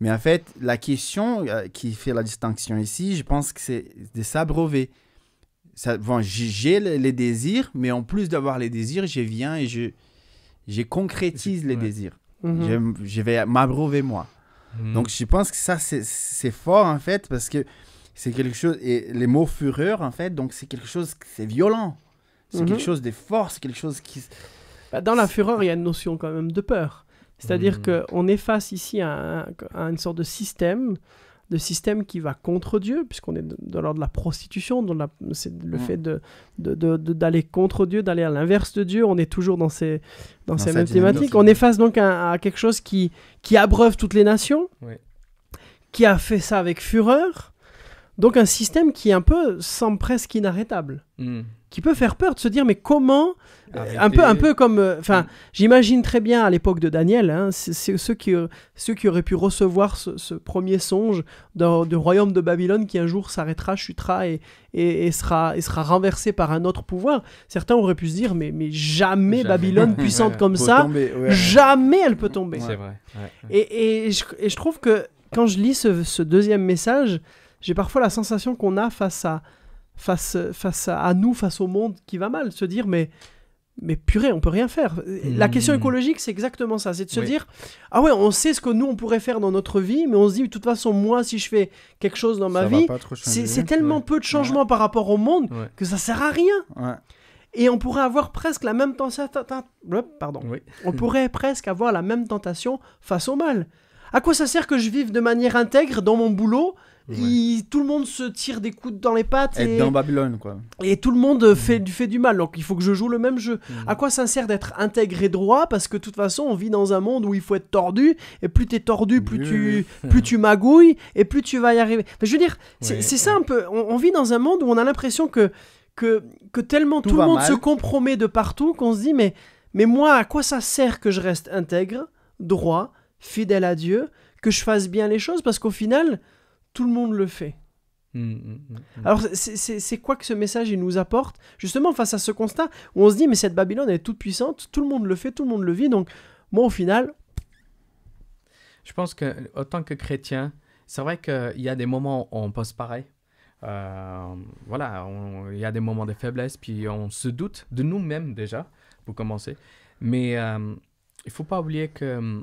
Mais en fait, la question euh, qui fait la distinction ici, je pense que c'est de s'abreuver. j'ai les désirs, mais en plus d'avoir les désirs, je viens et je, je concrétise les désirs. Mhm. je, je vais m'abreuver moi. Hmm. Donc, je pense que ça, c'est fort, en fait, parce que c'est quelque chose. Et les mots fureur, en fait, donc c'est quelque chose. C'est violent. C'est quelque mhm. chose de fort, quelque chose qui. Bah, dans la fureur, il y a une notion quand même de peur. C'est-à-dire hmm. qu'on efface ici à, une sorte de système de système qui va contre Dieu, puisqu'on est de l'ordre de la prostitution, dans c'est le mm. fait de, d'aller contre Dieu, d'aller à l'inverse de Dieu, on est toujours dans ces, dans, ces mêmes thématiques. On est face donc à, quelque chose qui, qui abreuve toutes les nations, qui a fait ça avec fureur, donc un système qui un peu semble presque inarrêtable. Mm qui peut faire peur de se dire mais comment euh, un peu un peu comme euh, enfin mm. j'imagine très bien à l'époque de Daniel hein, c'est ceux qui euh, ceux qui auraient pu recevoir ce, premier songe du royaume de Babylone qui un jour s'arrêtera chutera et, et, sera et sera renversé par un autre pouvoir certains auraient pu se dire mais jamais, Babylone [LAUGHS] puissante comme ça jamais elle peut tomber c'est vrai et, je, je, trouve que quand je lis ce, ce deuxième message j'ai parfois la sensation qu'on a face à face, face à, nous, face au monde qui va mal, se dire mais mais purée, on peut rien faire. La question hmm. écologique, c'est exactement ça, c'est de se dire ah ouais, on sait ce que nous on pourrait faire dans notre vie, mais on se dit de toute façon moi si je fais quelque chose dans ma vie, c'est tellement peu de changements par rapport au monde que ça sert à rien. Et on pourrait avoir presque la même tentation. Pardon. on [LAUGHS] pourrait presque avoir la même tentation face au mal. À quoi ça sert que je vive de manière intègre dans mon boulot tout le monde se tire des coups dans les pattes. et, dans Babylone, quoi. Et tout le monde euh, mm. fait, du fait du mal. Donc il faut que je joue le même jeu. Mm. À quoi ça sert d'être intègre et droit Parce que de toute façon, on vit dans un monde où il faut être tordu. Et plus t'es tordu, plus, tu, [LAUGHS] plus tu magouilles. Et plus tu vas y arriver. je veux dire, c'est ça un peu. On, vit dans un monde où on a l'impression que, tellement tout, le monde se compromet de partout qu'on se dit, mais, mais moi, à quoi ça sert que je reste intègre, droit, fidèle à Dieu, que je fasse bien les choses Parce qu'au final tout le monde le fait. Mm, mm, mm, Alors c'est quoi que ce message il nous apporte justement face à ce constat où on se dit mais cette Babylone est toute puissante, tout le monde le fait, tout le monde le vit, donc moi au final... Je pense que autant que chrétien, c'est vrai qu'il y a des moments où on pense pareil. Euh, voilà, il y a des moments de faiblesse, puis on se doute de nous-mêmes déjà, pour commencer. Mais euh, il faut pas oublier que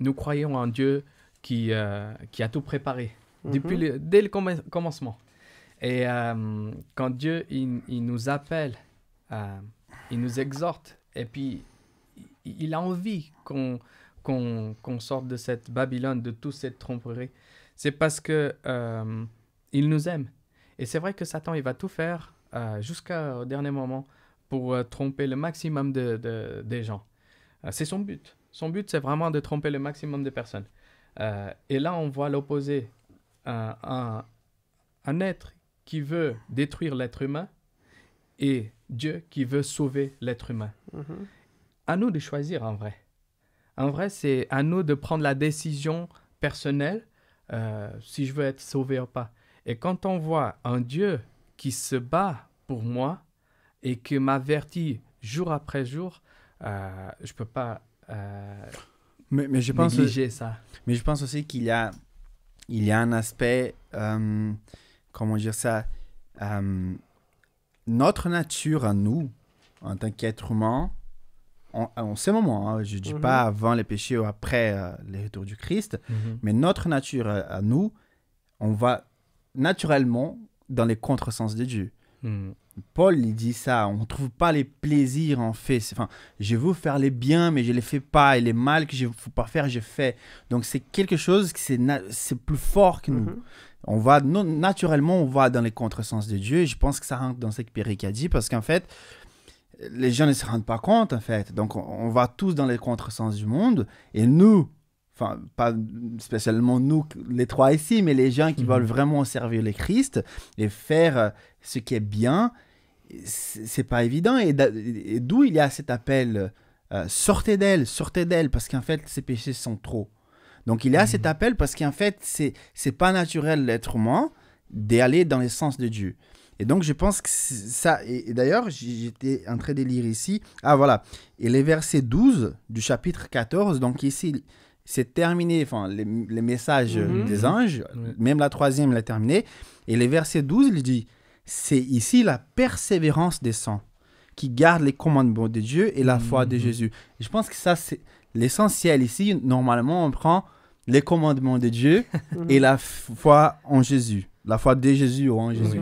nous croyons en Dieu qui, euh, qui a tout préparé Mhm. dès le commencement. Et euh, quand Dieu, il, nous appelle, euh, il nous exhorte, et puis il a envie qu'on qu'on sorte de cette Babylone, de toute cette tromperie, c'est parce que euh, il nous aime. Et c'est vrai que Satan, il va tout faire jusqu'au dernier moment pour tromper le maximum de, de des gens. c'est son but. Son but, c'est vraiment de tromper le maximum de personnes. et là, on voit l'opposé un, un, être qui veut détruire l'être humain et Dieu qui veut sauver l'être humain. Mm-hmm. À nous de choisir en vrai. En vrai, c'est à nous de prendre la décision personnelle euh, si je veux être sauvé ou pas. Et quand on voit un Dieu qui se bat pour moi et qui m'avertit jour après jour, je euh, je peux pas. Euh, mais, je pense ça. Mais je pense aussi qu'il y a il y a un aspect, euh, comment dire ça, euh, notre nature à nous, en tant qu'être humain, en, ce ces moments, hein, je ne dis pas mhm. avant les péchés ou après le euh, les retours du Christ, mhm. mais notre nature à, nous, on va naturellement dans les contresens de Dieu. Mhm. Paul il dit ça, on ne trouve pas les plaisirs en fait. Enfin, je veux faire les biens, mais je ne les fais pas, et les mal que je ne veux pas faire, je fais. Donc c'est quelque chose qui c'est plus fort que nous. Mm-hmm. On va, naturellement, on va dans les contresens de Dieu, je pense que ça rentre dans ce que Péric a dit, parce qu'en fait, les gens ne se rendent pas compte, en fait. Donc on, va tous dans les contresens du monde, et nous, enfin pas spécialement nous les trois ici, mais les gens qui mm-hmm. veulent vraiment servir le Christ et faire euh, ce qui est bien, c'est pas évident. Et d'où il y a cet appel euh, sortez d'elle, sortez d'elle, parce qu'en fait, ces péchés sont trop. Donc il y a cet mhm. appel parce qu'en fait, c'est c'est pas naturel l'être humain d'aller dans les sens de Dieu. Et donc je pense que ça. Et, d'ailleurs, j'étais en train de lire ici. Ah voilà. Et les versets 12 du chapitre 14. Donc ici, c'est terminé. Enfin, les, messages mhm. des anges, même la troisième l'a terminé. Et les versets 12, il dit c'est ici la persévérance des saints qui garde les commandements de Dieu et la foi de mhm. Jésus. je pense que ça, c'est l'essentiel ici. Normalement, on prend les commandements de Dieu [LAUGHS] mhm. et la foi en Jésus, la foi de Jésus ou en Jésus.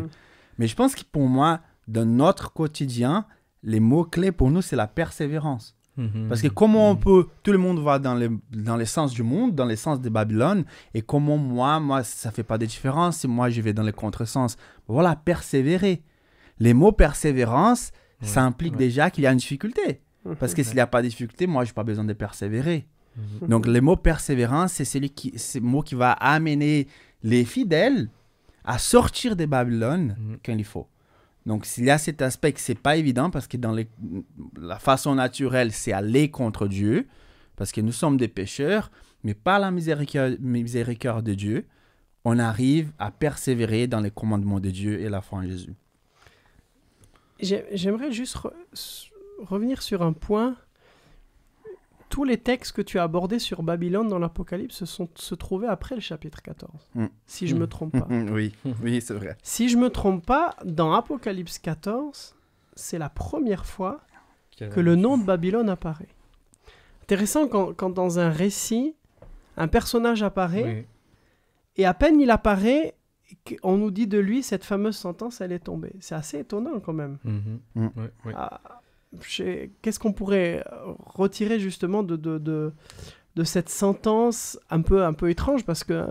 Mais je pense que pour moi, dans notre quotidien, les mots-clés pour nous, c'est la persévérance. Mhm. Parce que comment on peut, tout le monde va dans les, dans les sens du monde, dans les sens de Babylone, et comment moi, moi, ça fait pas de différence si moi je vais dans les contresens voilà, persévérer. Les mots persévérance, ça implique déjà qu'il y a une difficulté. Parce que s'il n'y a pas de difficulté, moi, je n'ai pas besoin de persévérer. Mhm. Donc, les mots persévérance, c'est celui le mot qui va amener les fidèles à sortir de Babylone mhm. quand il faut. Donc, s'il y a cet aspect, c'est pas évident parce que dans la façon naturelle, c'est aller contre Dieu, parce que nous sommes des pécheurs, mais pas la miséricorde de Dieu, on arrive à persévérer dans les commandements de Dieu et la foi en Jésus. J'aimerais juste revenir sur un point. Tous les textes que tu as abordés sur Babylone dans l'Apocalypse se, se trouvaient après le chapitre 14, mm. si je ne me trompe pas. Mm, mm, oui, [LAUGHS] oui c'est vrai. Si je ne me trompe pas, dans Apocalypse 14, c'est la première fois que le nom de Babylone apparaît. Intéressant quand, quand dans un récit, un personnage apparaît. Et à peine il apparaît, on nous dit de lui, cette fameuse sentence, elle est tombée. C'est assez étonnant quand même. Mhm. Mm. Ah, qu'est-ce qu'on pourrait retirer justement de, de, de, cette sentence un peu, un peu étrange Parce que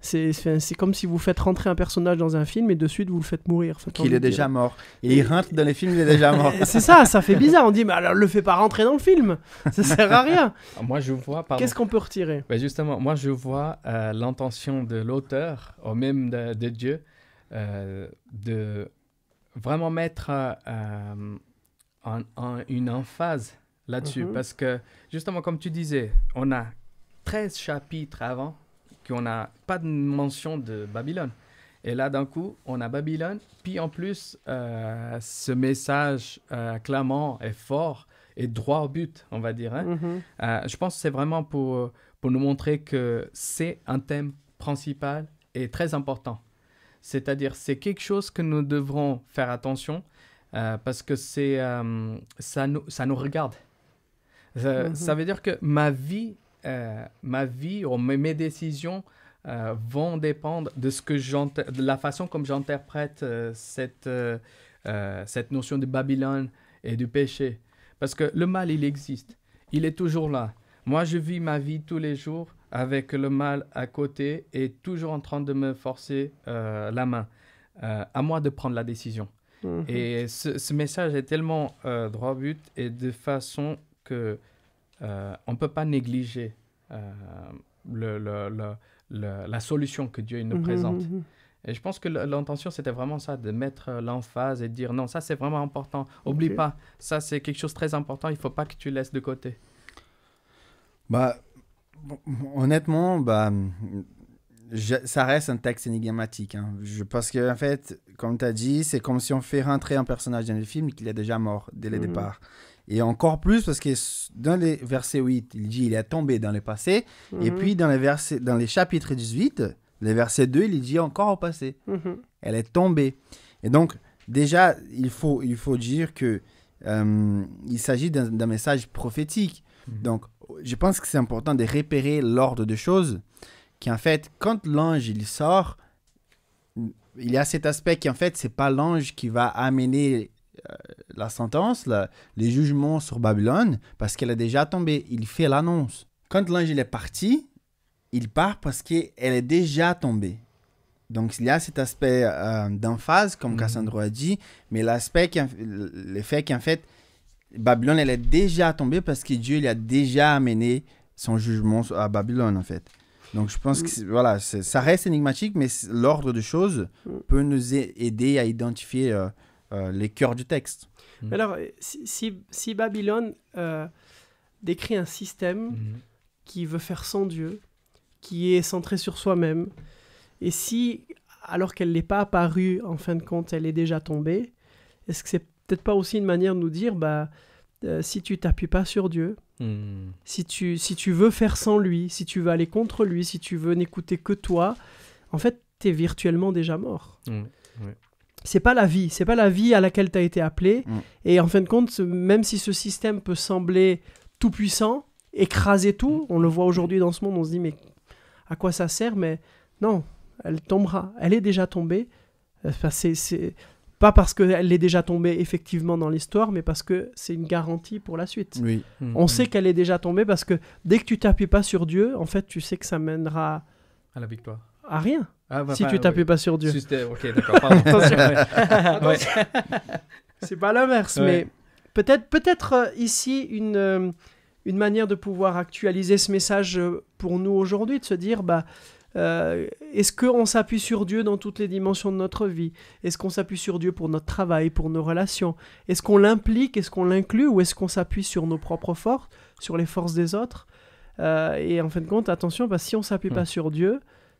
c'est, comme si vous faites rentrer un personnage dans un film et de suite vous le faites mourir. Qu'il est déjà mort. Et, il rentre dans les films, il est déjà mort. [LAUGHS] c'est ça, ça fait bizarre. On dit, mais alors le fait pas rentrer dans le film. Ça sert à rien. Ah, moi je vois. Qu'est-ce qu'on peut retirer ben, Justement, moi je vois euh, l'intention de l'auteur, ou même de, Dieu, euh, de vraiment mettre euh, en, une emphase là-dessus. Mhm. Parce que justement, comme tu disais, on a 13 chapitres avant qu'on n'a pas de mention de Babylone. Et là, d'un coup, on a Babylone. Puis en plus, euh, ce message euh, clamant est fort et droit au but, on va dire. Hein. Mm-hmm. Euh, je pense que c'est vraiment pour, pour nous montrer que c'est un thème principal et très important. C'est-à-dire, c'est quelque chose que nous devrons faire attention euh, parce que c'est ça, nous, ça nous regarde. Mm-hmm. ça veut dire que ma vie euh, ma vie ou mes, décisions euh, vont dépendre de ce que de la façon comme j'interprète euh, cette, cette notion de Babylone et du péché. Parce que le mal, il existe. Il est toujours là. Moi, je vis ma vie tous les jours avec le mal à côté et toujours en train de me forcer la main. à moi de prendre la décision. Mhm. Et ce, ce, message est tellement droit but et de façon que euh, on ne peut pas négliger euh, la solution que Dieu nous mhm, présente. Mhm, mhm. Et je pense que l'intention, c'était vraiment ça, de mettre euh, l'emphase et de dire non, ça c'est vraiment important, oublie pas, ça c'est quelque chose de très important, il ne faut pas que tu laisses de côté. Bah, honnêtement, bah, ça reste un texte énigmatique. Hein. Je, parce que, en fait, comme tu as dit, c'est comme si on fait rentrer un personnage dans le film qu'il est déjà mort dès le départ. Et encore plus parce que dans les versets 8, il dit il est tombé dans le passé. Et mhm. puis dans les, versets, dans les chapitres 18, les versets 2, il dit encore au passé. Mhm. Elle est tombée. Et donc, déjà, il faut, il faut dire que euh, il s'agit d'un message prophétique. Mhm. Donc, je pense que c'est important de repérer l'ordre des choses. En fait, quand l'ange il sort, il y a cet aspect qui en fait c'est pas l'ange qui va amener euh, la sentence, les jugements sur Babylone, parce qu'elle est déjà tombée. Il fait l'annonce. Quand l'ange est parti, il part parce qu'elle est déjà tombée. Donc il y a cet aspect euh, d'emphase, comme mhm. Cassandra a dit, mais l'aspect, le fait qu'en fait, Babylone, elle est déjà tombée parce que Dieu lui a déjà amené son jugement à Babylone, en fait. Donc je pense mm. que voilà, ça reste énigmatique, mais l'ordre de choses mm. peut nous aider à identifier euh, euh, les cœurs du texte. Alors, si, Babylone euh, décrit un système mhm. qui veut faire sans Dieu, qui est centré sur soi-même, et si, alors qu'elle n'est pas apparue, en fin de compte, elle est déjà tombée, est-ce que c'est peut-être pas aussi une manière de nous dire, bah, euh, si tu t'appuies pas sur Dieu, mhm. si, tu, si tu veux faire sans lui, si tu veux aller contre lui, si tu veux n'écouter que toi, en fait, tu es virtuellement déjà mort c'est pas la vie, c'est pas la vie à laquelle tu as été appelé. Mm. Et en fin de compte, même si ce système peut sembler tout puissant, écraser tout, mm. on le voit aujourd'hui dans ce monde, on se dit mais à quoi ça sert Mais non, elle tombera, elle est déjà tombée. Euh, c'est pas parce qu'elle est déjà tombée effectivement dans l'histoire, mais parce que c'est une garantie pour la suite. On mm. sait qu'elle est déjà tombée parce que dès que tu t'appuies pas sur Dieu, en fait, tu sais que ça mènera à la victoire. À rien. Ah, bah, si bah, tu t'appuies pas sur Dieu. [LAUGHS] [LAUGHS] [LAUGHS] C'est pas l'inverse, mais peut-être peut être euh, ici euh, une, manière de pouvoir actualiser ce message euh, pour nous aujourd'hui, de se dire, bah, est-ce qu'on s'appuie sur Dieu dans toutes les dimensions de notre vie Est-ce qu'on s'appuie sur Dieu pour notre travail, pour nos relations Est-ce qu'on l'implique Est-ce qu'on l'inclut Ou est-ce qu'on s'appuie sur nos propres forces, sur les forces des autres Et en fin de compte, attention, si on s'appuie pas hmm. sur Dieu,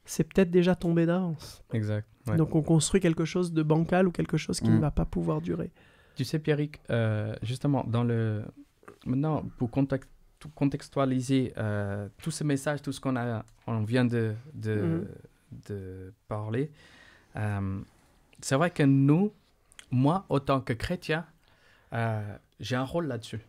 c'est peut-être déjà tombé d'avance. Exact. Donc on construit quelque chose de bancal ou quelque chose qui ne mm. va pas pouvoir durer. Tu sais, Pierrick, euh, justement, dans le... maintenant, pour contextualiser euh, tout ce message, tout ce qu'on a, on vient de, de, mm-hmm. parler. Euh, c'est vrai que nous, moi, autant que chrétien, euh, j'ai un rôle là-dessus.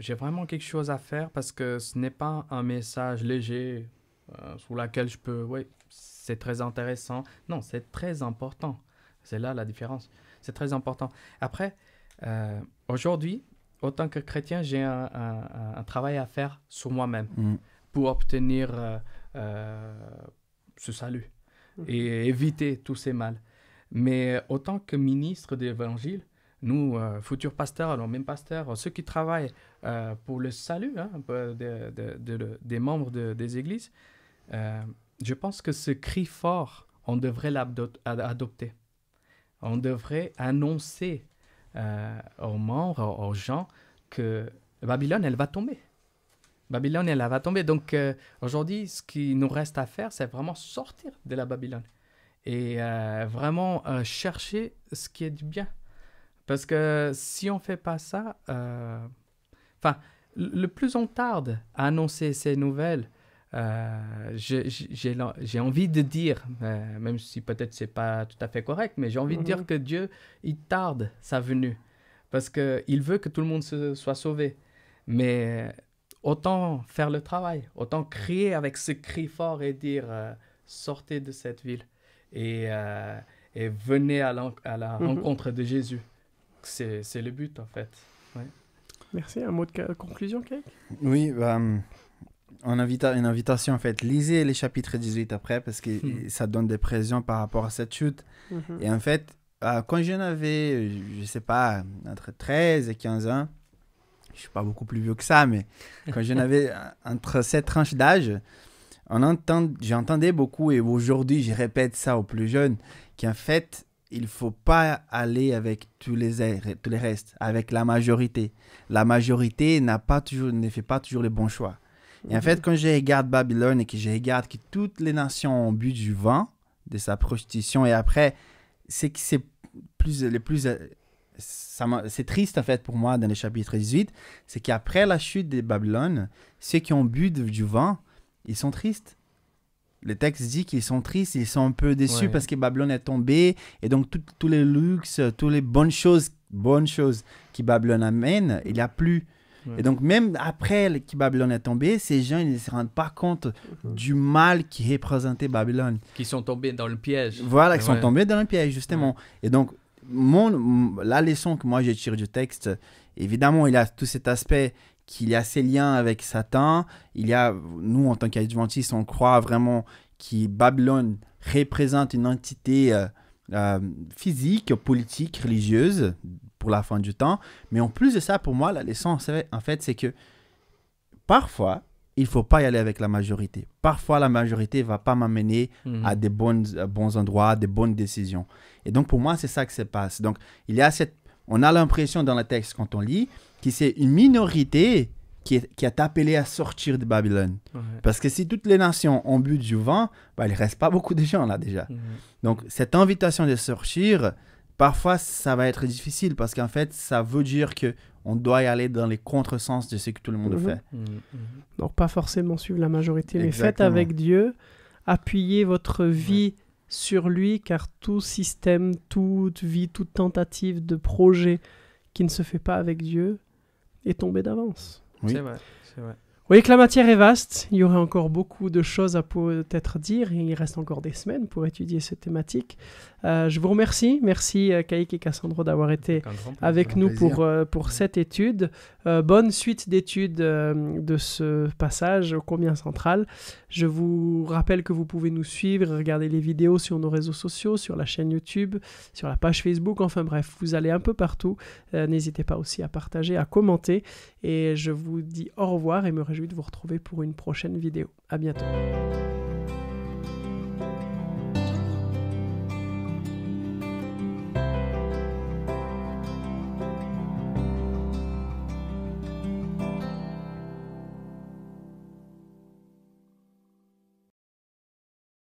j'ai vraiment quelque chose à faire parce que ce n'est pas un message léger sur euh, sous laquelle je peux. Oui, c'est très intéressant. Non, c'est très important. C'est là la différence. C'est très important. Après, euh, aujourd'hui, autant que chrétien, j'ai un, travail à faire sur moi-même mm. pour obtenir euh, ce salut mm. et éviter tous ces mal. Mais autant que ministre de l'Évangile, nous, futurs pasteurs, alors même pasteurs, ceux qui travaillent pour le salut hein, des membres des églises, euh, je pense que ce cri fort, on devrait l'adopter. On devrait annoncer euh, aux membres, aux gens, que Babylone, elle va tomber. Babylone, elle va tomber. Donc euh, aujourd'hui, ce qui nous reste à faire, c'est vraiment sortir de la Babylone et vraiment chercher ce qui est du bien. Parce que si on ne fait pas ça, enfin, le plus on tarde à annoncer ces nouvelles, euh, j'ai envie de dire, euh, même si peut-être c'est pas tout à fait correct, mais j'ai envie de dire mhm. que Dieu, il tarde sa venue parce qu'il veut que tout le monde se, soit sauvé. Mais euh, autant faire le travail, autant crier avec ce cri fort et dire sortez de cette ville et, et venez à, la mhm. rencontre de Jésus. C'est le but en fait. Merci. Un mot de conclusion, Kate Oui, bah, hum, une invitation en fait. Lisez les chapitres 18 après parce que hmm. ça donne des prévisions par rapport à cette chute. Mhm. Et en fait, euh, quand j'en avais, je sais pas, entre 13 et 15 ans, je suis pas beaucoup plus vieux que ça, mais [LAUGHS] quand j'en avais euh, entre cette tranche d'âge, j'entendais beaucoup et aujourd'hui je répète ça aux plus jeunes qu'en fait il faut pas aller avec tous les tous les restes, avec la majorité. La majorité n'a pas toujours ne fait pas toujours les bons choix. Et en fait, quand je regarde Babylone et que je regarde que toutes les nations ont bu du vin, de sa prostitution, et après, c'est que c'est plus, le plus. Euh, c'est triste en fait pour moi dans le chapitre 18, c'est qu'après la chute de Babylone, ceux qui ont bu du vin, ils sont tristes le texte dit qu'ils sont tristes, ils sont un peu déçus parce que Babylone est tombée et donc tous les luxes, toutes les bonnes choses, bonnes choses qui Babylone amène, il n'y a plus. Et donc, même après que Babylone est tombée, ces gens ils ne se rendent pas compte mhm. du mal qui représentait Babylone. Qui sont tombés dans le piège. Voilà, qui sont tombés dans le piège, justement. Et donc, mon, la leçon que moi je tire du texte, évidemment, il a tout cet aspect qu'il y a ces liens avec Satan. Il y a, nous, en tant qu'adventistes, on croit vraiment que Babylone représente une entité euh, euh, physique, politique, religieuse pour la fin du temps. Mais en plus de ça, pour moi, la leçon, en fait, c'est que parfois, il faut pas y aller avec la majorité. Parfois, la majorité va pas m'amener mhm. à des bons endroits, des bonnes décisions. Et donc, pour moi, c'est ça que se passe. Donc, il y a cette, on a l'impression dans le texte quand on lit que c'est une minorité qui est, qui appelée à sortir de Babylone. Parce que si toutes les nations ont bu du vent, bah, il reste pas beaucoup de gens là déjà. Mhm. Donc, cette invitation de sortir, parfois ça va être difficile parce qu'en fait, ça veut dire que on doit y aller dans les contresens de ce que tout le monde mhm. fait. Mm, mm. Donc pas forcément suivre la majorité, mais faites avec Dieu, appuyez votre vie sur lui, car tout système, toute vie, toute tentative de projet qui ne se fait pas avec Dieu est tombé d'avance. Oui. C'est vrai, c'est vrai. Vous voyez que la matière est vaste, il y aurait encore beaucoup de choses à peut-être dire, et il reste encore des semaines pour étudier cette thématique. Euh, je vous remercie. Merci euh, et Cassandro d'avoir été avec nous pour, euh, pour cette étude. Euh, bonne suite d'études de ce passage au combien central. Je vous rappelle que vous pouvez nous suivre, regarder les vidéos sur nos réseaux sociaux, sur la chaîne YouTube, sur la page Facebook. Enfin bref, vous allez un peu partout. N'hésitez pas aussi à partager, à commenter. Et je vous dis au revoir et me réjouis de vous retrouver pour une prochaine vidéo. A bientôt.